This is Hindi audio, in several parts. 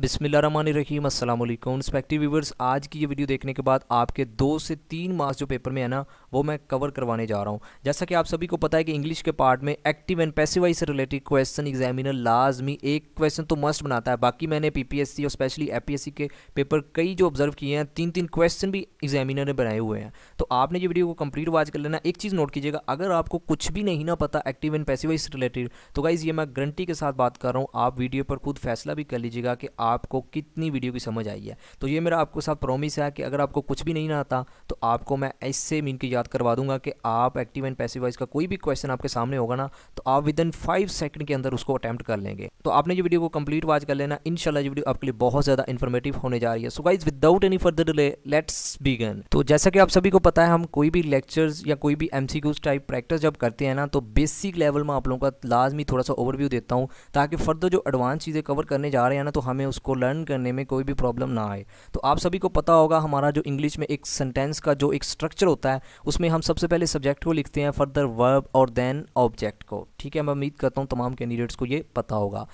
बिसमीम असल रिस्पेक्टिव व्यूवर्स आज की ये वीडियो देखने के बाद आपके दो से तीन मार्क्स जो पेपर में है ना वो मैं कवर करवाने जा रहा हूँ जैसा कि आप सभी को पता है कि इंग्लिश के पार्ट में एक्टिव एंड पैसिवाइज से रिलेटेड क्वेश्चन एग्जामिनर लाजमी एक क्वेश्चन तो मस्ट बनाता है बाकी मैंने सी और स्पेशली सी के पेपर कई जो ऑब्जर्व किए हैं तीन तीन क्वेश्चन भी एग्जामिनर ने बनाए हुए हैं तो आपने ये वीडियो को कंप्लीट वाच कर लेना एक चीज़ नोट कीजिएगा अगर आपको कुछ भी नहीं ना पता एक्टिव एंड पैसिवाइज से रिलेटेड तो गाइज़ ये मैं गारंटी के साथ बात कर रहा हूँ आप वीडियो पर खुद फैसला भी कर लीजिएगा कि आपको कितनी वीडियो की समझ आई है तो ये मेरा आपको साथ प्रॉमिस है कि अगर आपको कुछ भी नहीं आता तो आपको मैं ऐसे मीन की याद करवा दूंगा कि आप एक्टिव एंड पैसिव वाइज का कोई भी क्वेश्चन आपके सामने होगा ना तो आप विद इन फाइव सेकंड के अंदर उसको अटैम्प्ट कर लेंगे तो आपने ये वीडियो को कंप्लीट वॉच कर लेना इन ये वीडियो आपके लिए बहुत ज़्यादा इन्फॉर्मेटिव होने जा रही है so guys without any further delay let's begin तो जैसा कि आप सभी को पता है हम कोई भी लेक्चर्स या कोई भी एम टाइप प्रैक्टिस जब करते हैं ना तो बेसिक लेवल में आप लोगों का लाजमी थोड़ा सा ओवरव्यू देता हूँ ताकि फर्दर जो एडवांस चीज़ें कवर करने जा रहे हैं ना तो हमें उसको लर्न करने में कोई भी प्रॉब्लम ना आए तो आप सभी को पता होगा हमारा जो इंग्लिश में एक सेंटेंस का जो एक स्ट्रक्चर होता है उसमें हम सबसे पहले सब्जेक्ट को लिखते हैं फर्दर वर्ब और देन ऑब्जेक्ट को ठीक है मैं उम्मीद करता हूँ तमाम कैंडिडेट्स को ये पता होगा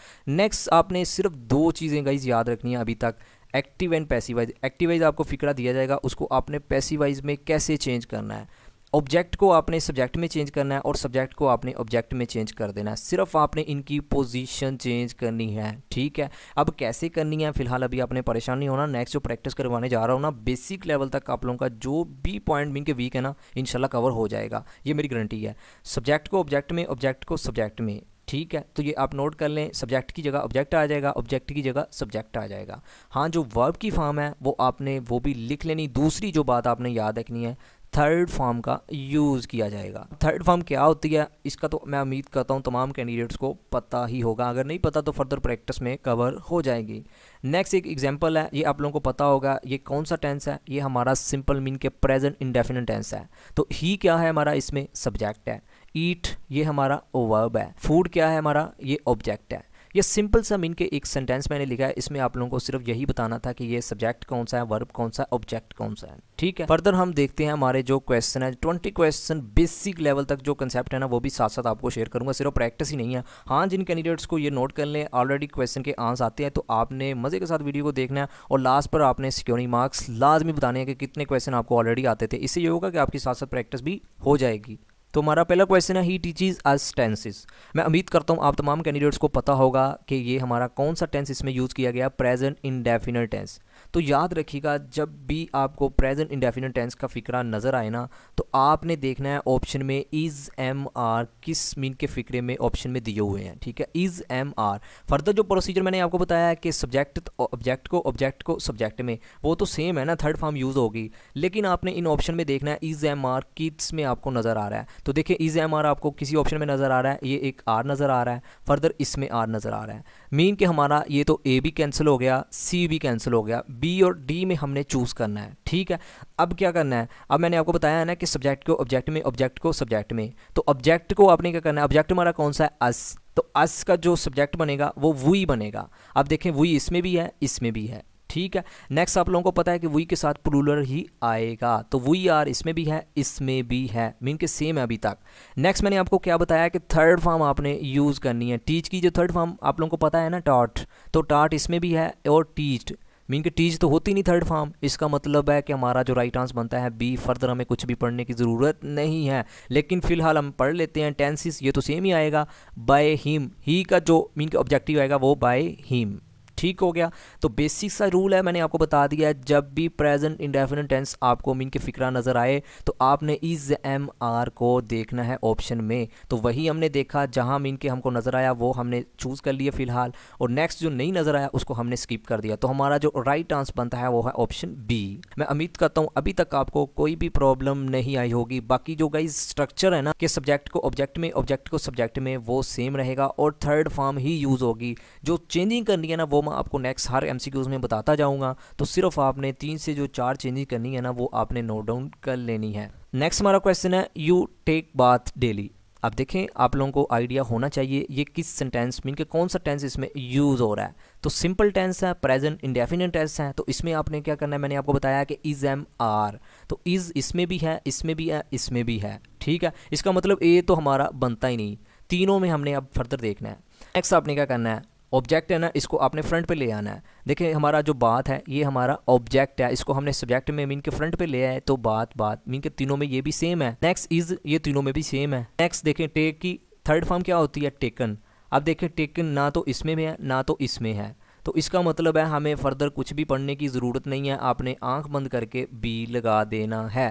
नेक्स्ट आपने सिर्फ दो चीज़ें गाइज याद रखनी है अभी तक एक्टिव एंड पैसिवाइज एक्टिवाइज आपको फिक्रा दिया जाएगा उसको आपने पैसिवाइज में कैसे चेंज करना है ऑब्जेक्ट को आपने सब्जेक्ट में चेंज करना है और सब्जेक्ट को आपने ऑब्जेक्ट में चेंज कर देना है सिर्फ आपने इनकी पोजीशन चेंज करनी है ठीक है अब कैसे करनी है फिलहाल अभी आपने परेशान नहीं होना नेक्स्ट जो प्रैक्टिस करवाने जा रहा हूँ ना बेसिक लेवल तक आप लोगों का जो भी पॉइंट बिंग के वीक है ना इनशाला कवर हो जाएगा ये मेरी गारंटी है सब्जेक्ट को ऑब्जेक्ट में ऑब्जेक्ट को सब्जेक्ट में ठीक है तो ये आप नोट कर लें सब्जेक्ट की जगह ऑब्जेक्ट आ जाएगा ऑब्जेक्ट की जगह सब्जेक्ट आ जाएगा हाँ जो वर्ब की फॉर्म है वो आपने वो भी लिख लेनी दूसरी जो बात आपने याद रखनी है थर्ड फॉर्म का यूज़ किया जाएगा थर्ड फॉर्म क्या होती है इसका तो मैं उम्मीद करता हूँ तमाम कैंडिडेट्स को पता ही होगा अगर नहीं पता तो फर्दर प्रैक्टिस में कवर हो जाएगी नेक्स्ट एक एग्जाम्पल है ये आप लोगों को पता होगा ये कौन सा टेंस है ये हमारा सिंपल मीन के प्रेजेंट इंडेफिनेट टेंस है तो ही क्या है हमारा इसमें सब्जेक्ट है ईट ये हमारा वर्ब है फूड क्या है हमारा ये ऑब्जेक्ट है ये सिंपल सा मीन के एक सेंटेंस मैंने लिखा है इसमें आप लोगों को सिर्फ यही बताना था कि ये सब्जेक्ट कौन सा है वर्ब कौन सा है ऑब्जेक्ट कौन सा है ठीक है फर्दर हम देखते हैं हमारे जो क्वेश्चन है ट्वेंटी क्वेश्चन बेसिक लेवल तक जो कंसेप्ट है ना वो भी साथ साथ आपको शेयर करूंगा सिर्फ प्रैक्टिस ही नहीं है हाँ जिन कैंडिडेट्स को ये नोट कर लें ऑलरेडी क्वेश्चन के आंस आते हैं तो आपने मजे के साथ वीडियो को देखना है और लास्ट पर आपने सिक्योरिटी मार्क्स लाजमी बताने हैं कि कितने क्वेश्चन आपको ऑलरेडी आते थे इससे ये होगा कि आपकी साथ साथ प्रैक्टिस भी हो जाएगी तो हमारा पहला क्वेश्चन है ही टीचिज अस टेंसिस मैं उम्मीद करता हूँ आप तमाम कैंडिडेट्स को पता होगा कि ये हमारा कौन सा टेंस इसमें यूज़ किया गया प्रेजेंट इनडेफिनेट टेंस तो याद रखिएगा जब भी आपको प्रेजेंट इंडेफिनेट टेंस का फ़िक्रा नज़र आए ना तो आपने देखना है ऑप्शन में इज़ एम आर किस मीन के फ़िक्रे में ऑप्शन में दिए हुए हैं ठीक है इज़ एम आर फर्दर जो प्रोसीजर मैंने आपको बताया है कि सब्जेक्ट ऑब्जेक्ट को ऑब्जेक्ट को सब्जेक्ट में वो तो सेम है ना थर्ड फॉर्म यूज़ होगी लेकिन आपने इन ऑप्शन में देखना है इज़ एम आर किस में आपको नज़र आ रहा है तो देखिए इज़ एम आर आपको किसी ऑप्शन में नज़र आ रहा है ये एक आर नज़र आ रहा है फर्दर इसमें आर नज़र आ रहा है मीन के हमारा ये तो ए भी कैंसिल हो गया सी भी कैंसिल हो गया बी और डी में हमने चूज़ करना है ठीक है अब क्या करना है अब मैंने आपको बताया है ना कि सब्जेक्ट को ऑब्जेक्ट में ऑब्जेक्ट को सब्जेक्ट में तो ऑब्जेक्ट को आपने क्या करना है ऑब्जेक्ट हमारा कौन सा है अस तो अस का जो सब्जेक्ट बनेगा वो वुई बनेगा आप देखें वुई इसमें भी है इसमें भी है ठीक है नेक्स्ट आप लोगों को पता है कि वही के साथ प्लूलर ही आएगा तो वही आर इसमें भी है इसमें भी है मीन के सेम है अभी तक नेक्स्ट मैंने आपको क्या बताया कि थर्ड फॉर्म आपने यूज़ करनी है टीच की जो थर्ड फॉर्म आप लोगों को पता है ना टॉट तो टॉट इसमें भी है और टीच मीन के टीच तो होती नहीं थर्ड फॉर्म इसका मतलब है कि हमारा जो राइट आंसर बनता है बी फर्दर हमें कुछ भी पढ़ने की ज़रूरत नहीं है लेकिन फिलहाल हम पढ़ लेते हैं टेंसिस ये तो सेम ही आएगा बाय हिम ही का जो मीन के ऑब्जेक्टिव आएगा वो बाय हिम ठीक हो गया तो बेसिक सा रूल है मैंने आपको बता दिया है जब भी प्रेजेंट इंडेफिनेट टेंस आपको मीन के फिक्रा नज़र आए तो आपने इज़ एम आर को देखना है ऑप्शन में तो वही हमने देखा जहां मीन के हमको नज़र आया वो हमने चूज़ कर लिया फ़िलहाल और नेक्स्ट जो नहीं नज़र आया उसको हमने स्किप कर दिया तो हमारा जो राइट आंसर बनता है वो है ऑप्शन बी मैं उम्मीद करता हूं अभी तक आपको कोई भी प्रॉब्लम नहीं आई होगी बाकी जो गाइज स्ट्रक्चर है ना कि सब्जेक्ट को ऑब्जेक्ट में ऑब्जेक्ट को सब्जेक्ट में वो सेम रहेगा और थर्ड फॉर्म ही यूज़ होगी जो चेंजिंग करनी है ना वो मैं आपको नेक्स्ट हर एम में बताता जाऊँगा तो सिर्फ आपने तीन से जो चार चेंजेस करनी है ना वो आपने नोट डाउन कर लेनी है नेक्स्ट हमारा क्वेश्चन है यू टेक बाथ डेली अब देखें आप लोगों को आइडिया होना चाहिए ये किस सेंटेंस मीन के कौन सा टेंस इसमें यूज़ हो रहा है तो सिंपल टेंस है प्रेजेंट इंडेफिनेट टेंस है तो इसमें आपने क्या करना है मैंने आपको बताया कि इज़ एम आर तो इज़ इसमें भी है इसमें भी है इसमें भी है ठीक है इसका मतलब ए तो हमारा बनता ही नहीं तीनों में हमने अब फर्दर देखना है नेक्स्ट आपने क्या करना है ऑब्जेक्ट है ना इसको आपने फ्रंट पे ले आना है देखिए हमारा जो बात है ये हमारा ऑब्जेक्ट है इसको हमने सब्जेक्ट में मीन के फ्रंट पे ले आए तो बात बात मीन के तीनों में ये भी सेम है नेक्स्ट इज ये तीनों में भी सेम है नेक्स्ट देखें टेक की थर्ड फॉर्म क्या होती है टेकन अब देखें टेकन ना तो इसमें में है ना तो इसमें है तो इसका मतलब है हमें फर्दर कुछ भी पढ़ने की ज़रूरत नहीं है आपने आँख बंद करके बी लगा देना है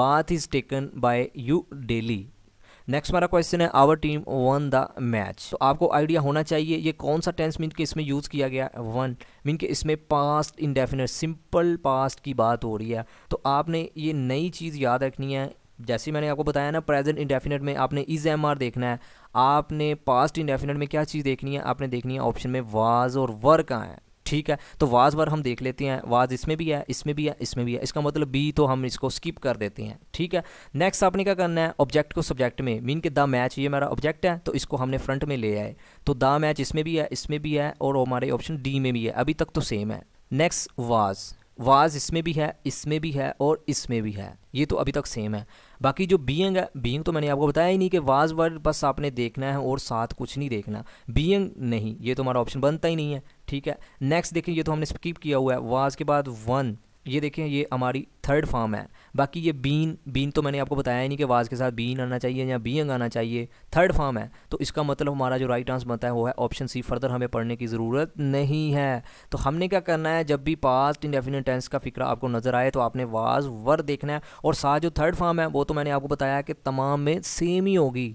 bath is taken by you daily next हमारा क्वेश्चन है our team won the match तो आपको आइडिया होना चाहिए ये कौन सा टेंस मीन के इसमें यूज़ किया गया वन मीन के इसमें पास्ट इंडेफिनेट सिंपल पास्ट की बात हो रही है तो आपने ये नई चीज़ याद रखनी है जैसे मैंने आपको बताया ना प्रेजेंट इंडेफिनेट में आपने इज एम आर देखना है आपने पास्ट इंडेफिनेट में क्या चीज़ देखनी है आपने देखनी है ऑप्शन में वाज और वर कहाँ है ठीक है तो वाज वर हम देख लेते हैं वाज इसमें भी है इसमें भी है इसमें भी है इसका मतलब बी तो हम इसको स्किप कर देते हैं ठीक है नेक्स्ट आपने क्या करना है ऑब्जेक्ट को सब्जेक्ट में मीन के द मैच ये मेरा ऑब्जेक्ट है तो इसको हमने फ्रंट में ले आए तो द मैच इसमें भी है इसमें भी है और हमारे ऑप्शन डी में भी है अभी तक तो सेम है नेक्स्ट वाज वाज इसमें भी है इसमें भी है और इसमें भी है ये तो अभी तक सेम है बाकी जो बीइंग है बीइंग तो मैंने आपको बताया ही नहीं कि वाज वर्ड बस आपने देखना है और साथ कुछ नहीं देखना बीइंग नहीं ये तो हमारा ऑप्शन बनता ही नहीं है ठीक है नेक्स्ट देखें ये तो हमने स्किप किया हुआ है वाज के बाद वन ये देखें ये हमारी थर्ड फार्म है बाकी ये बीन बीन तो मैंने आपको बताया ही नहीं कि वाज के साथ बीन आना चाहिए या बींग आना चाहिए थर्ड फार्म है तो इसका मतलब हमारा जो राइट आंसर बनता है वो है ऑप्शन सी फर्दर हमें पढ़ने की ज़रूरत नहीं है तो हमने क्या करना है जब भी पास्ट इंडेफिनेट टेंस का फिक्र आपको नज़र आए तो आपने वाज वर देखना है और साथ जो थर्ड फार्म है वो तो मैंने आपको बताया कि तमाम में सेम ही होगी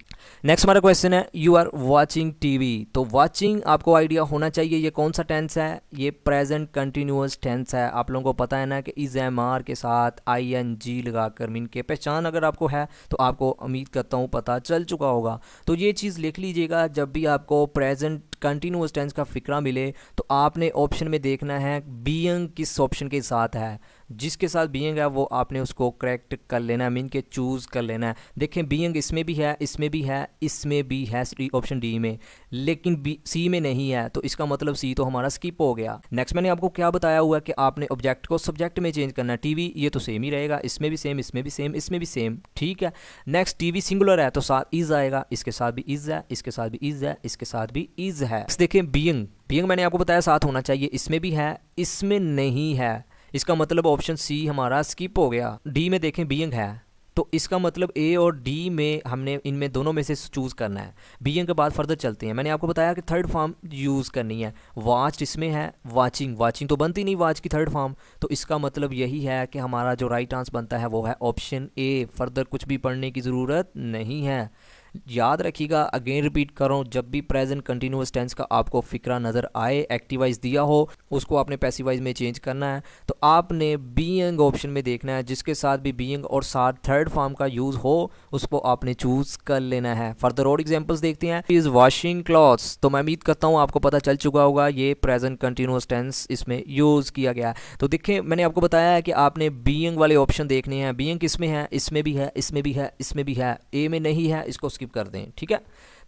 नेक्स्ट हमारा क्वेश्चन है यू आर वॉचिंग वी तो वॉचिंग आपको आइडिया होना चाहिए ये कौन सा टेंस है ये प्रेजेंट कंटिन्यूस टेंस है आप लोगों को पता है ना कि इज एम आर के साथ साथ आई एन जी लगा कर मीन के पहचान अगर आपको है तो आपको उम्मीद करता हूँ पता चल चुका होगा तो ये चीज़ लिख लीजिएगा जब भी आपको प्रेजेंट कंटिन्यूस टेंस का फिक्रा मिले तो आपने ऑप्शन में देखना है बीइंग किस ऑप्शन के साथ है जिसके साथ बीइंग है वो आपने उसको करेक्ट कर लेना है मीन के चूज़ कर लेना है देखें बीइंग इसमें भी है इसमें भी है इसमें भी है ऑप्शन डी में लेकिन बी सी में नहीं है तो इसका मतलब सी तो हमारा स्किप हो गया नेक्स्ट मैंने आपको क्या बताया हुआ कि आपने ऑब्जेक्ट को सब्जेक्ट में चेंज करना है टीवी ये तो सेम ही रहेगा इसमें भी सेम इसमें भी सेम इसमें भी सेम ठीक है नेक्स्ट टीवी सिंगुलर है तो साथ इज़ आएगा इसके साथ भी इज़ है इसके साथ भी इज़ है इसके साथ भी इज़ है देखिए बीइंग बीइंग मैंने आपको बताया साथ होना चाहिए इसमें भी है इसमें नहीं है इसका मतलब ऑप्शन सी हमारा स्किप हो गया डी में देखें बीइंग है तो इसका मतलब ए और डी में हमने इनमें दोनों में से चूज़ करना है बीएम के बाद फर्दर चलते हैं मैंने आपको बताया कि थर्ड फॉर्म यूज़ करनी है वाच इसमें है वाचिंग वाचिंग तो बनती नहीं वाच की थर्ड फॉर्म तो इसका मतलब यही है कि हमारा जो राइट आंसर बनता है वो है ऑप्शन ए फर्दर कुछ भी पढ़ने की ज़रूरत नहीं है याद रखिएगा अगेन रिपीट कर रहा हूँ जब भी प्रेजेंट कंटिन्यूस टेंस का आपको फिक्रा नज़र आए एक्टिवाइज दिया हो उसको आपने पैसिवाइज में चेंज करना है तो आपने बीइंग ऑप्शन में देखना है जिसके साथ भी बीइंग और साथ थर्ड फॉर्म का यूज़ हो उसको आपने चूज़ कर लेना है फर्दर और एग्जाम्पल्स देखते हैं इज़ वॉशिंग क्लॉथ्स तो मैं उम्मीद करता हूँ आपको पता चल चुका होगा ये प्रेजेंट कंटिन्यूस टेंस इसमें यूज़ किया गया है तो देखिए मैंने आपको बताया है कि आपने बीइंग वाले ऑप्शन देखने हैं बीइंग किस में है इसमें भी है इसमें भी है इसमें भी है ए में नहीं है इसको स्किप कर दें ठीक है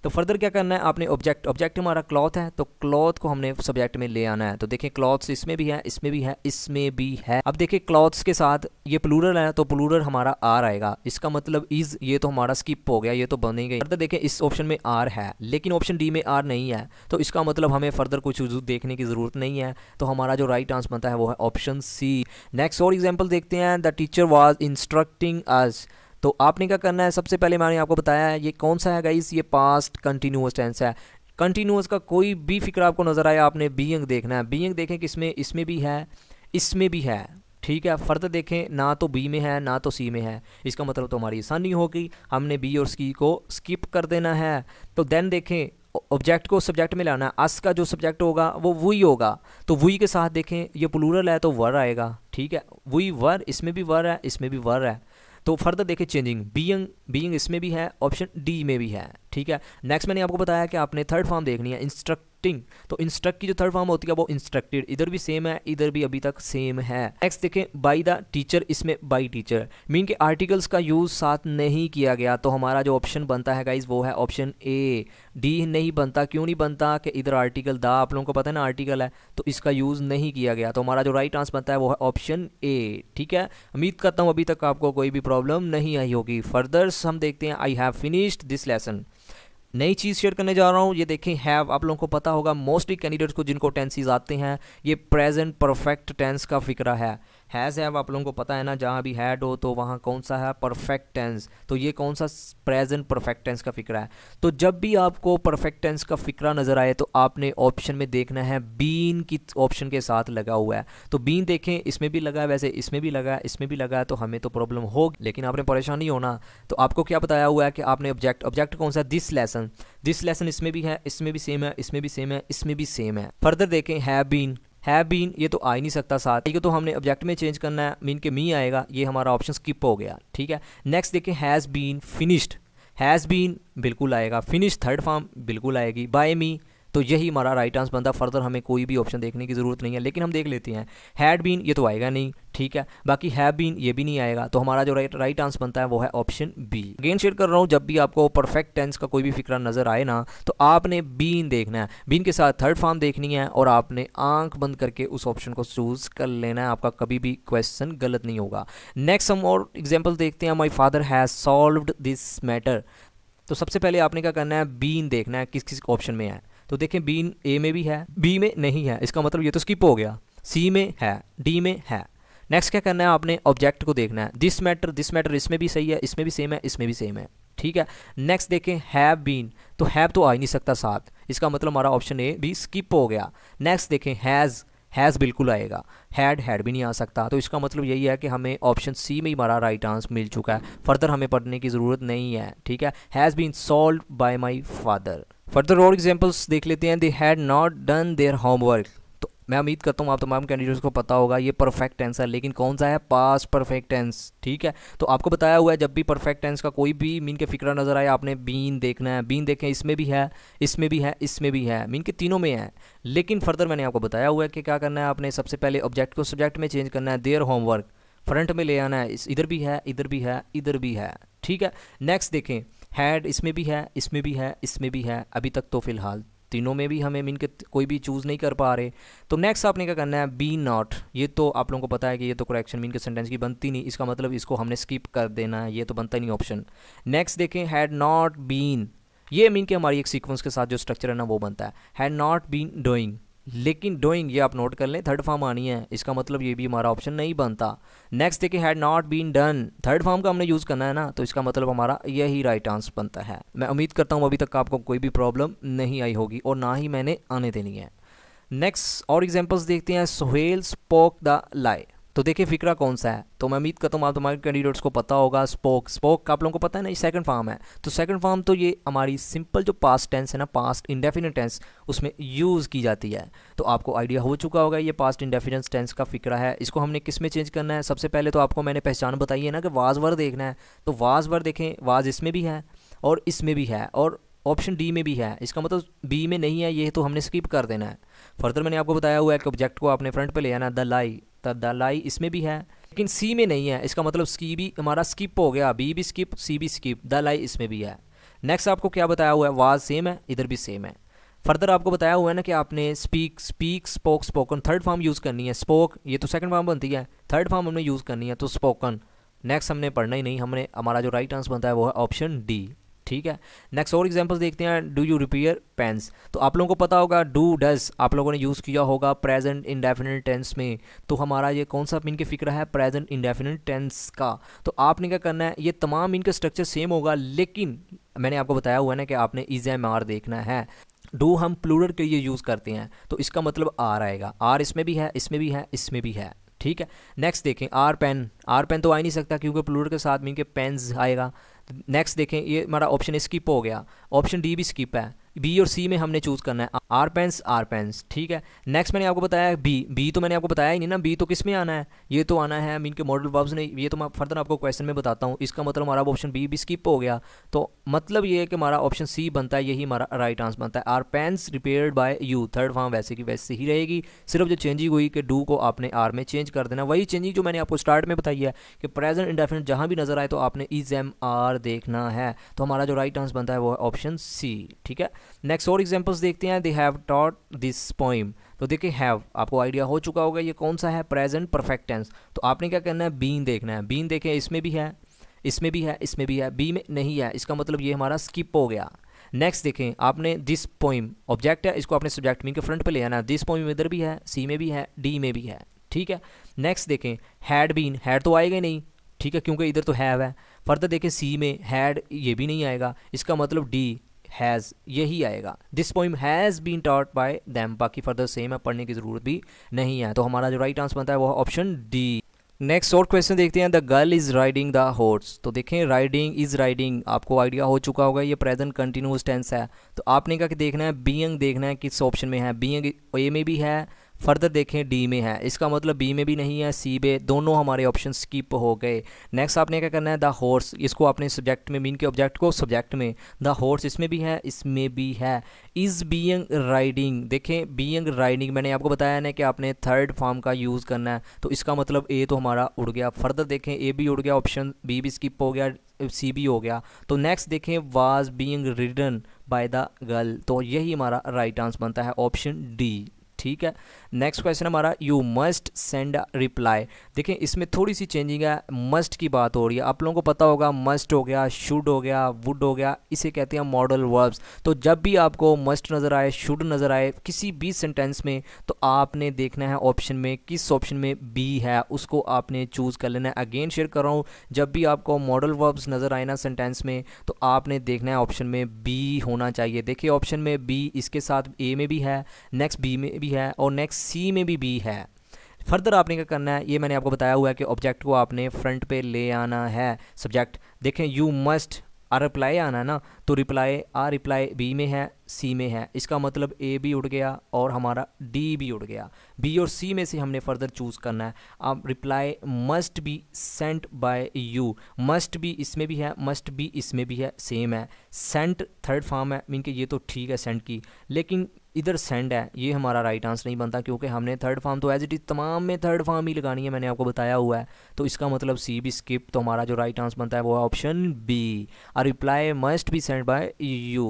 तो फर्दर क्या करना है आपने ऑब्जेक्ट ऑब्जेक्ट हमारा क्लॉथ है तो क्लॉथ को हमने सब्जेक्ट में ले आना है तो देखें क्लॉथ्स इसमें भी है इसमें भी है इसमें भी है अब देखें क्लॉथ्स के साथ ये प्लूरल है तो प्लूरल हमारा आर आएगा इसका मतलब इज ये तो हमारा स्किप हो गया ये तो बने गए फर्दर देखें इस ऑप्शन में आर है लेकिन ऑप्शन डी में आर नहीं है तो इसका मतलब हमें फर्दर कुछ देखने की ज़रूरत नहीं है तो हमारा जो राइट आंसर बनता है वो है ऑप्शन सी नेक्स्ट और एग्जाम्पल देखते हैं the teacher was instructing us तो आपने क्या करना है सबसे पहले मैंने आपको बताया है ये कौन सा है गाइस ये पास्ट कंटिन्यूस टेंस है कंटिन्यूस का कोई भी फिक्र आपको नज़र आया आपने बींग देखना है बींग देखें कि इसमें इसमें भी है इसमें भी है ठीक है फर्द देखें ना तो बी में है ना तो सी में है इसका मतलब तो हमारी आसानी होगी हमने बी और सी को स्किप कर देना है तो देन देखें ऑब्जेक्ट को सब्जेक्ट में लाना है अस का जो सब्जेक्ट होगा वो वही होगा तो वही के साथ देखें ये प्लूरल है तो वर आएगा ठीक है वही वर इसमें भी वर है इसमें भी वर है तो फर्दर देखें चेंजिंग बीइंग बीइंग इसमें भी है ऑप्शन डी में भी है ठीक है नेक्स्ट मैंने आपको बताया कि आपने थर्ड फॉर्म देखनी है इंस्ट्रक्टिंग तो इंस्ट्रक्ट की जो थर्ड फॉर्म होती है वो इंस्ट्रक्टेड इधर भी सेम है इधर भी अभी तक सेम है नेक्स्ट देखें बाई द टीचर इसमें बाई टीचर मीन के आर्टिकल्स का यूज़ साथ नहीं किया गया तो हमारा जो ऑप्शन बनता है गाइज वो है ऑप्शन ए डी नहीं बनता क्यों नहीं बनता कि इधर आर्टिकल दा आप लोगों को पता है ना आर्टिकल है तो इसका यूज़ नहीं किया गया तो हमारा जो राइट आंसर बनता है वो है ऑप्शन ए ठीक है उम्मीद करता हूँ अभी तक आपको कोई भी प्रॉब्लम नहीं आई होगी फर्दर्स हम देखते हैं I have finished this lesson नई चीज़ शेयर करने जा रहा हूँ ये देखें हैव आप लोगों को पता होगा मोस्टली कैंडिडेट्स को जिनको टेंसीज आते हैं ये प्रेजेंट परफेक्ट टेंस का फिक्रा है हैज़ हैव आप लोगों को पता है ना जहाँ भी हैड हो तो वहाँ कौन सा है परफेक्ट टेंस तो ये कौन सा प्रेजेंट परफेक्ट टेंस का फिक्रा है तो जब भी आपको परफेक्ट टेंस का फिक्रा नज़र आए तो आपने ऑप्शन में देखना है बीन की ऑप्शन के साथ लगा हुआ है तो बीन देखें इसमें भी लगा है वैसे इसमें भी लगा है इसमें भी लगा है तो हमें तो प्रॉब्लम हो लेकिन आपने परेशान नहीं होना तो आपको क्या बताया हुआ है कि आपने ऑब्जेक्ट ऑब्जेक्ट कौन सा है दिस लेसन दिस लेसन इसमें भी है इसमें भी सेम है इसमें भी सेम है इसमें भी सेम है फर्दर देखें हैव बीन हैव बीन ये तो आ ही नहीं सकता साथ ठीक है तो हमने ऑब्जेक्ट में चेंज करना है मीन के मी आएगा ये हमारा ऑप्शन स्किप हो गया ठीक है नेक्स्ट देखें has been finished has been बिल्कुल आएगा फिनिश थर्ड फॉर्म बिल्कुल आएगी बाय मी तो यही हमारा राइट आंसर बनता फर्दर हमें कोई भी ऑप्शन देखने की ज़रूरत नहीं है लेकिन हम देख लेते हैं हैड बीन ये तो आएगा नहीं ठीक है बाकी हैव बीन ये भी नहीं आएगा तो हमारा जो राइट राइट आंसर बनता है वो है ऑप्शन बी अगेन शेयर कर रहा हूँ जब भी आपको परफेक्ट टेंस का कोई भी फिक्रा नज़र आए ना तो आपने बीन देखना है बीन के साथ थर्ड फॉर्म देखनी है और आपने आंख बंद करके उस ऑप्शन को चूज़ कर लेना है आपका कभी भी क्वेश्चन गलत नहीं होगा नेक्स्ट हम और एग्जाम्पल देखते हैं my father has solve this matter तो सबसे पहले आपने क्या करना है बीन देखना है किस किस ऑप्शन में है तो देखें बी ए में भी है बी में नहीं है इसका मतलब ये तो स्किप हो गया सी में है डी में है नेक्स्ट क्या करना है आपने ऑब्जेक्ट को देखना है दिस मैटर दिस मैटर इसमें भी सही है इसमें भी सेम है इसमें भी सेम है ठीक है नेक्स्ट देखें हैव बीन तो हैव तो आ ही नहीं सकता साथ इसका मतलब हमारा ऑप्शन ए भी स्किप हो गया नेक्स्ट देखें हैज़ हैज़ बिल्कुल आएगा हैड हैड भी नहीं आ सकता तो इसका मतलब यही है कि हमें ऑप्शन सी में ही हमारा राइट आंसर मिल चुका है फर्दर हमें पढ़ने की ज़रूरत नहीं है ठीक है has been solve by my father further और एग्जाम्पल्स देख लेते हैं they had not done their homework तो मैं उम्मीद करता हूँ आप तमाम कैंडिडेट्स को पता होगा ये परफेक्ट टेंस है लेकिन कौन सा है पास परफेक्ट टेंस ठीक है तो आपको बताया हुआ है जब भी परफेक्ट टेंस का कोई भी मीन के फिक्रा नज़र आए आपने बीन देखना है बीन देखें इसमें भी है इसमें भी है इसमें भी है मीन के तीनों में है लेकिन फर्दर मैंने आपको बताया हुआ है कि क्या करना है आपने सबसे पहले ऑब्जेक्ट को सब्जेक्ट में चेंज करना है देयर होमवर्क फ्रंट में ले आना है इधर भी है इधर भी है इधर भी है ठीक है नेक्स्ट देखें हैड इसमें भी है इसमें भी है इसमें भी है अभी तक तो फ़िलहाल तीनों में भी हमें मीन के कोई भी चूज़ नहीं कर पा रहे तो नेक्स्ट आपने क्या करना है बी नॉट ये तो आप लोगों को पता है कि ये तो करेक्शन मीन के सेंटेंस की बनती नहीं इसका मतलब इसको हमने स्किप कर देना है ये तो बनता नहीं ऑप्शन नेक्स्ट देखें हैड नॉट बीन ये मीन के हमारी एक सीक्वेंस के साथ जो स्ट्रक्चर है ना वो बनता है हैड नॉट बीन डूइंग लेकिन डोइंग ये आप नोट कर लें थर्ड फॉर्म आनी है इसका मतलब ये भी हमारा ऑप्शन नहीं बनता नेक्स्ट देखिए had not been done third form का हमने यूज़ करना है ना तो इसका मतलब हमारा यही राइट आंसर बनता है मैं उम्मीद करता हूँ अभी तक आपको कोई भी प्रॉब्लम नहीं आई होगी और ना ही मैंने आने देनी है नेक्स्ट और एग्जाम्पल्स देखते हैं सोहेल स्पोक द लाई तो देखिए फिक्रा कौन सा है तो मैं उम्मीद करता हूँ आप तुम्हारे कैंडिडेट्स को पता होगा स्पोक स्पोक आप लोगों को पता है ना ये सेकंड फॉर्म है तो सेकंड फॉर्म तो ये हमारी सिंपल जो पास्ट टेंस है ना पास्ट इंडेफिनेट टेंस उसमें यूज़ की जाती है तो आपको आइडिया हो चुका होगा ये पास्ट इंडेफिनेट टेंस का फिक्रा है इसको हमने किस में चेंज करना है सबसे पहले तो आपको मैंने पहचान बताई है ना कि वाज वर देखना है तो वाज वर देखें वाज इसमें भी है और इसमें भी है और ऑप्शन डी में भी है इसका मतलब बी में नहीं है ये तो हमने स्किप कर देना है फर्दर मैंने आपको बताया हुआ है कि ऑब्जेक्ट को आपने फ्रंट पे ले आना द लाई द दलाई इसमें भी है लेकिन सी में नहीं है इसका मतलब सी भी हमारा स्किप हो गया बी भी स्किप सी भी स्किप द लाई इसमें भी है नेक्स्ट आपको क्या बताया हुआ है वाज सेम है इधर भी सेम है फर्दर आपको बताया हुआ है ना कि आपने speak speak spoke spoken third form use करनी है स्पोक ये तो सेकंड फॉर्म बनती है थर्ड फॉर्म हमने यूज़ करनी है तो स्पोकन नेक्स्ट हमने पढ़ना ही नहीं हमने हमारा जो राइट आंसर बनता है वो है ऑप्शन डी ठीक है नेक्स्ट और एग्जांपल्स देखते हैं डू यू रिपेयर पेन्स तो आप लोगों को पता होगा डू डज आप लोगों ने यूज़ किया होगा प्रेजेंट इंडेफिनिट टेंस में तो हमारा ये कौन सा मीन के फिक्र है प्रेजेंट इंडेफिनिट टेंस का तो आपने क्या करना है ये तमाम इनका स्ट्रक्चर सेम होगा लेकिन मैंने आपको बताया हुआ है ना कि आपने इज एम आर देखना है डू हम प्लूरल के लिए यूज़ करते हैं तो इसका मतलब आर आएगा आर इसमें भी है इसमें भी है इसमें भी है ठीक है नेक्स्ट देखें आर पेन आर पेन तो आ ही नहीं सकता क्योंकि प्लूरल के साथ मीन के पेन्स आएगा नेक्स्ट देखें ये हमारा ऑप्शन स्किप हो गया ऑप्शन डी भी स्किप है बी और सी में हमने चूज़ करना है आर पेंस आर पेंस ठीक है नेक्स्ट मैंने आपको बताया बी बी तो मैंने आपको बताया ही नहीं ना बी तो किस में आना है ये तो आना है मीन के मॉडल वर्ब्स नहीं ये तो मैं फर्दर आपको क्वेश्चन में बताता हूँ इसका मतलब हमारा ऑप्शन बी भी स्किप हो गया तो मतलब ये है कि हमारा ऑप्शन सी बनता है यही हमारा राइट आंसर बनता है are pens repaired by you third form वैसे की वैसे ही रहेगी सिर्फ जो चेंजिंग हुई कि डू को आपने आर में चेंज कर देना वही चेंजिंग जो मैंने आपको स्टार्ट में बताई है कि प्रेजेंट इंडेफिनेट जहाँ भी नजर आए तो आपने इज एम आर देखना है तो हमारा जो राइट आंसर बनता है वो है ऑप्शन सी ठीक है नेक्स्ट और एग्जाम्पल्स देखते हैं they have taught this poem तो देखिए हैव आपको आइडिया हो चुका होगा ये कौन सा है प्रेजेंट परफेक्ट टेंस तो आपने क्या करना है बीन देखना है बीन देखें इसमें भी है इसमें भी है इसमें भी है बी में नहीं है इसका मतलब ये हमारा स्किप हो गया नेक्स्ट देखें आपने दिस पोइम ऑब्जेक्ट है इसको आपने सब्जेक्ट मीन के फ्रंट पर ले आना दिस पोइम इधर भी है सी में भी है डी में भी है ठीक है नेक्स्ट देखें हैड बीन हैड तो आएगा नहीं ठीक है क्योंकि इधर तो हैव है फर्दर देखें सी में हैड ये भी नहीं आएगा इसका मतलब डी हैज़ यही आएगा this poem has been taught by them बाकी फर्दर सेम है पढ़ने की ज़रूरत भी नहीं है तो हमारा जो राइट आंसर बनता है वो option D next short question देखते हैं the girl is riding the horse तो देखें राइडिंग इज़ राइडिंग आपको आइडिया हो चुका होगा ये प्रेजेंट कंटिन्यूस टेंस है तो आपने कि देखना है बींग देखना है किस ऑप्शन में है बींग ए में भी है फर्दर देखें डी में है इसका मतलब बी में भी नहीं है सी में दोनों हमारे ऑप्शन स्किप हो गए नेक्स्ट आपने क्या करना है द हॉर्स इसको आपने सब्जेक्ट में मीन के ऑब्जेक्ट को सब्जेक्ट में द हॉर्स इसमें भी है इसमें भी है इज़ बींग राइडिंग देखें बींग राइडिंग मैंने आपको बताया ना कि आपने थर्ड फॉर्म का यूज़ करना है तो इसका मतलब ए तो हमारा उड़ गया फर्दर देखें ए भी उड़ गया ऑप्शन बी भी स्किप हो गया सी भी हो गया तो नेक्स्ट देखें was being ridden by the girl तो यही हमारा राइट आंसर बनता है ऑप्शन डी ठीक है नेक्स्ट क्वेश्चन हमारा यू मस्ट सेंड रिप्लाई देखें इसमें थोड़ी सी चेंजिंग है मस्ट की बात हो रही है आप लोगों को पता होगा मस्ट हो गया शुड हो गया वुड हो गया इसे कहते हैं मॉडल वर्ब्स तो जब भी आपको मस्ट नज़र आए शुड नज़र आए किसी भी सेंटेंस में तो आपने देखना है ऑप्शन में किस ऑप्शन में बी है उसको आपने चूज़ कर लेना है अगेन शेयर कर रहा हूँ जब भी आपको मॉडल वर्ब्स नज़र आए ना सेंटेंस में तो आपने देखना है ऑप्शन में बी होना चाहिए देखिए ऑप्शन में बी इसके साथ ए में भी है नेक्स्ट बी में भी है और नेक्स्ट सी में भी बी है फर्दर आपने क्या करना है ये मैंने आपको बताया हुआ है कि ऑब्जेक्ट को आपने फ्रंट पे ले आना है सब्जेक्ट देखें यू मस्ट आ रिप्लाई आना है ना तो रिप्लाई आ रिप्लाई बी में है सी में है इसका मतलब ए भी उड़ गया और हमारा डी भी उड़ गया बी और सी में से हमने फर्दर चूज़ करना है अब reply must be sent by you must be इसमें भी है मस्ट बी इसमें भी है सेम है सेंट थर्ड फॉर्म है मीन के ये तो ठीक है सेंट की लेकिन इधर सेंड है ये हमारा राइट आंसर नहीं बनता क्योंकि हमने थर्ड फॉर्म तो एज इट इज़ तमाम में थर्ड फॉर्म ही लगानी है मैंने आपको बताया हुआ है तो इसका मतलब सी भी स्किप तो हमारा जो राइट आंसर बनता है वो है option B a reply must be send by you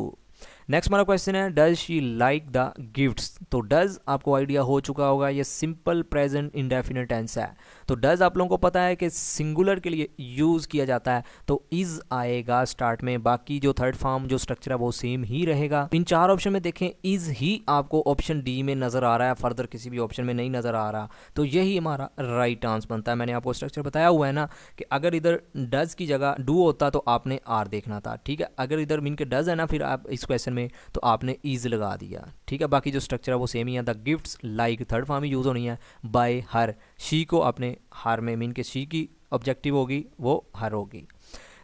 next हमारा क्वेश्चन है does she like the gifts तो डज आपको आइडिया हो चुका होगा ये सिंपल प्रेजेंट इंडेफिनेट टेंस है तो डज़ आप लोगों को पता है कि सिंगुलर के लिए यूज़ किया जाता है तो इज़ आएगा स्टार्ट में बाकी जो थर्ड फॉर्म जो स्ट्रक्चर है वो सेम ही रहेगा तो इन चार ऑप्शन में देखें इज़ ही आपको ऑप्शन डी में नज़र आ रहा है फर्दर किसी भी ऑप्शन में नहीं नज़र आ रहा तो यही हमारा राइट आंसर बनता है मैंने आपको स्ट्रक्चर बताया हुआ है ना कि अगर इधर डज़ की जगह डू होता तो आपने आर देखना था ठीक है अगर इधर मीन के डज़ है ना फिर आप इस क्वेश्चन में तो आपने ईज़ लगा दिया ठीक है बाकी जो स्ट्रक्चर है वो सेम ही है the gifts like third form ही यूज़ होनी है बाय हर शी को आपने हार में मीन के शी की ऑब्जेक्टिव होगी वो हार होगी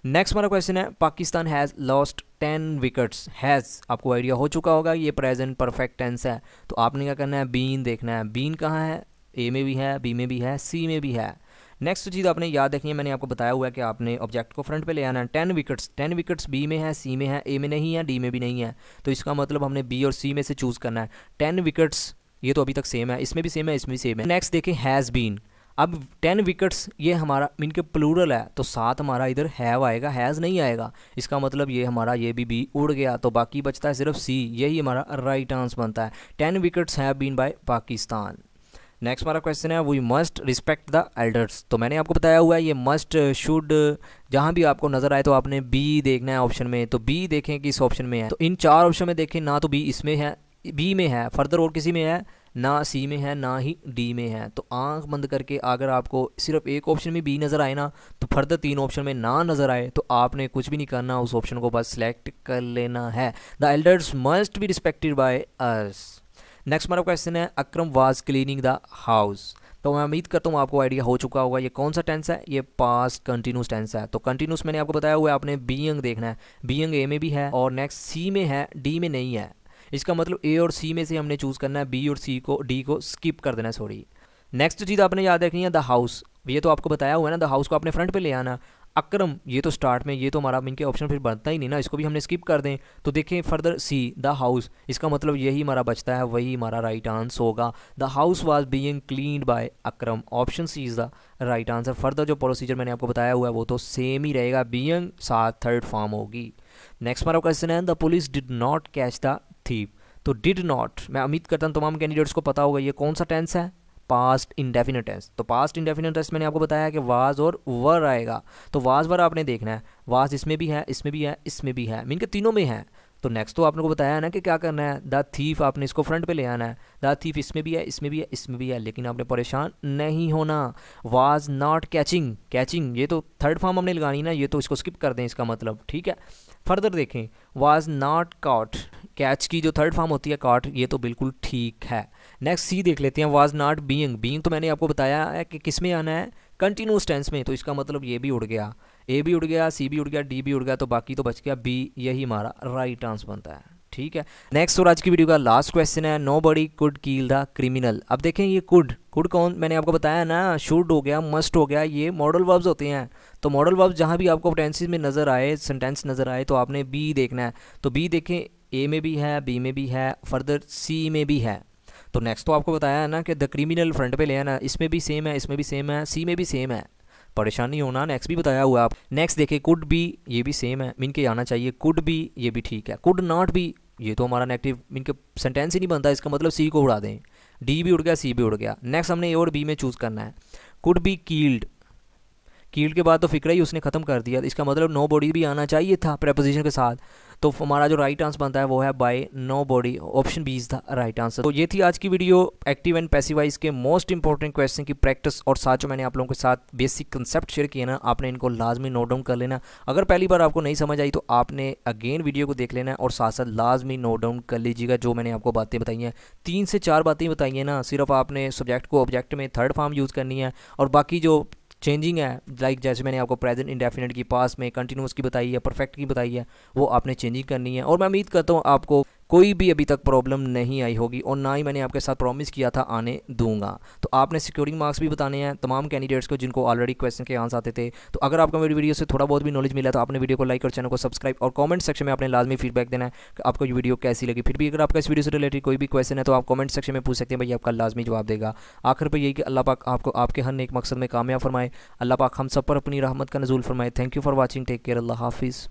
नेक्स्ट हमारा क्वेश्चन है Pakistan has lost ten wickets has आपको आइडिया हो चुका होगा ये प्रेजेंट परफेक्ट टेंस है तो आपने क्या करना है बीन देखना है बीन कहाँ है ए में भी है बी में भी है सी में भी है नेक्स्ट चीज़ आपने याद रखनी है मैंने आपको बताया हुआ है कि आपने ऑब्जेक्ट को फ्रंट पे ले आना है ten wickets ten wickets B में है सी में है ए में नहीं है डी में भी नहीं है तो इसका मतलब हमने बी और सी में से चूज़ करना है टेन विकेट्स ये तो अभी तक सेम है इसमें भी सेम है इसमें भी सेम है नेक्स्ट देखें हैज़ बीन अब टेन विकेट्स ये हमारा मीन के प्लूरल है तो साथ हमारा इधर हैव आएगा हैज़ नहीं आएगा इसका मतलब ये हमारा ये भी बी उड़ गया तो बाकी बचता है सिर्फ सी यही हमारा राइट आंसर बनता है ten wickets have been by Pakistan next हमारा क्वेश्चन है we must respect the elders तो मैंने आपको बताया हुआ है ये मस्ट शुड जहाँ भी आपको नज़र आए तो आपने बी देखना है ऑप्शन में तो बी देखें कि इस ऑप्शन में है तो इन चार ऑप्शन में देखें ना तो बी इसमें है बी में है फर्दर और किसी में है ना सी में है ना ही डी में है तो आंख बंद करके अगर आपको सिर्फ एक ऑप्शन में बी नज़र आए ना तो फर्दर तीन ऑप्शन में ना नज़र आए तो आपने कुछ भी नहीं करना उस ऑप्शन को बस सेलेक्ट कर लेना है the elders must be respected by us next हमारा क्वेश्चन है Akram was cleaning the house तो मैं उम्मीद करता हूँ आपको आइडिया हो चुका होगा ये कौन सा टेंस है ये पास्ट कंटिन्यूस टेंस है तो कंटिन्यूस मैंने आपको बताया हुआ है आपने बी बीयंग देखना है बी बीयंग ए में भी है और नेक्स्ट सी में है डी में नहीं है इसका मतलब ए और सी में से हमने चूज़ करना है बी और सी को डी को स्किप कर देना है सॉरी नेक्स्ट चीज़ आपने याद रखनी है द हाउस ये तो आपको बताया हुआ है ना द हाउस को आपने फ्रंट पे ले आना अक्रम ये तो स्टार्ट में ये तो हमारा इनके ऑप्शन फिर बनता ही नहीं ना इसको भी हमने स्किप कर दें तो देखें फर्दर सी द हाउस इसका मतलब यही हमारा बचता है वही हमारा राइट आंसर होगा the house was being clean by Akram option C is the right answer further जो प्रोसीजर मैंने आपको बताया हुआ है वो तो सेम ही रहेगा बीइंग साथ थर्ड फॉर्म होगी नेक्स्ट हमारा क्वेश्चन है the police did not catch the thief तो डिड नॉट मैं उम्मीद करता हूँ तमाम कैंडिडेट्स को पता होगा ये कौन सा टेंस है पास्ट इंडेफिनेट टेंस तो पास्ट इंडेफिनेट टेंस मैंने आपको बताया कि वाज और वर आएगा तो वाज वर आपने देखना है वाज इसमें भी है इसमें भी है इसमें भी है मीन के तीनों में है तो नेक्स्ट तो आपने को बताया ना कि क्या करना है द थीफ आपने इसको फ्रंट पे ले आना है द थीफ इसमें भी है इसमें भी है इसमें भी है लेकिन आपने परेशान नहीं होना वाज नॉट कैचिंग कैचिंग ये तो थर्ड फॉर्म हमने लगानी ना ये तो इसको स्किप कर दें इसका मतलब ठीक है फर्दर देखें वाज नॉट कॉट कैच की जो थर्ड फॉर्म होती है कॉट ये तो बिल्कुल ठीक है नेक्स्ट सी देख लेते हैं वाज नॉट बींग बींग तो मैंने आपको बताया है कि किस में आना है कंटिन्यूस टेंस में तो इसका मतलब ये भी उड़ गया ए भी उड़ गया सी भी उड़ गया डी भी उड़ गया तो बाकी तो बच गया बी यही हमारा राइट आंसर बनता है ठीक है नेक्स्ट और आज की वीडियो का लास्ट क्वेश्चन है nobody could kill the criminal अब देखें ये कुड कुड कौन मैंने आपको बताया ना शुड हो गया मस्ट हो गया ये मॉडल वर्ब्स होते हैं तो मॉडल वर्ब्स जहाँ भी आपको टेंसिस में नज़र आए सेंटेंस नज़र आए तो आपने बी देखना है तो बी देखें ए में भी है बी में भी है फर्दर सी में भी है तो नेक्स्ट तो आपको बताया है ना कि द क्रिमिनल फ्रंट पे ले आना इसमें भी सेम है इसमें भी सेम है सी में भी सेम है परेशानी होना नेक्स्ट भी बताया हुआ आप नेक्स्ट देखिए कुड भी ये भी सेम है मीन के आना चाहिए कुड भी ये भी ठीक है कुड नॉट भी ये तो हमारा नेगेटिव मीन के सेंटेंस ही नहीं बनता इसका मतलब सी को उड़ा दें डी भी उड़ गया सी भी उड़ गया नेक्स्ट हमने ए और बी में चूज़ करना है कुड बी कील्ड कील्ड के बाद तो फिक्र ही उसने ख़त्म कर दिया इसका मतलब नो बॉडी भी आना चाहिए था प्रेपोजिशन के साथ तो हमारा जो राइट आंसर बनता है वो है by nobody option B is the right answer तो ये थी आज की वीडियो एक्टिव एंड पैसिवाइज के मोस्ट इंपॉर्टेंट क्वेश्चन की प्रैक्टिस और साथ जो मैंने आप लोगों के साथ बेसिक कंसेप्ट शेयर किया ना आपने इनको लाजमी नोट डाउन कर लेना अगर पहली बार आपको नहीं समझ आई तो आपने अगेन वीडियो को देख लेना और साथ साथ लाजमी नोट डाउन कर लीजिएगा जो मैंने आपको बातें बताई हैं तीन से चार बातें बताई हैं ना सिर्फ आपने सब्जेक्ट को ऑब्जेक्ट में थर्ड फॉर्म यूज़ करनी है और बाकी जो चेंजिंग है लाइक जैसे मैंने आपको प्रेजेंट इंडेफिनेट की पास में कंटिन्यूस की बताई है परफेक्ट की बताई है वो आपने चेंजिंग करनी है और मैं उम्मीद करता हूँ आपको कोई भी अभी तक प्रॉब्लम नहीं आई होगी और ना ही मैंने आपके साथ प्रॉमिस किया था आने दूंगा तो आपने सिक्योरिंग मार्क्स भी बताने हैं तमाम कैंडिडेट्स को जिनको ऑलरेडी क्वेश्चन के आंसर आते थे तो अगर आपको मेरी वीडियो से थोड़ा बहुत भी नॉलेज मिला तो आपने वीडियो को लाइक और चैनल को सब्सक्राइब और कमेंट सेक्शन में आपने लाजमी फीडबैक देना है कि आपको ये वीडियो कैसी लगी फिर भी अगर आपका इस वीडियो से रिलेटेड कोई भी क्वेश्चन है तो आप कमेंट सेक्शन में पूछ सकते हैं भाई आपका लाजमी जवाब देगा आखिर पर यही कि अल्लाह पाक आपको आपके हर एक मकसद में कामयाब फरमाए अल्लाह पाक हम सब पर अपनी रहमत का नजूल फरमाए thank you for watching take care अल्लाह हाफिज़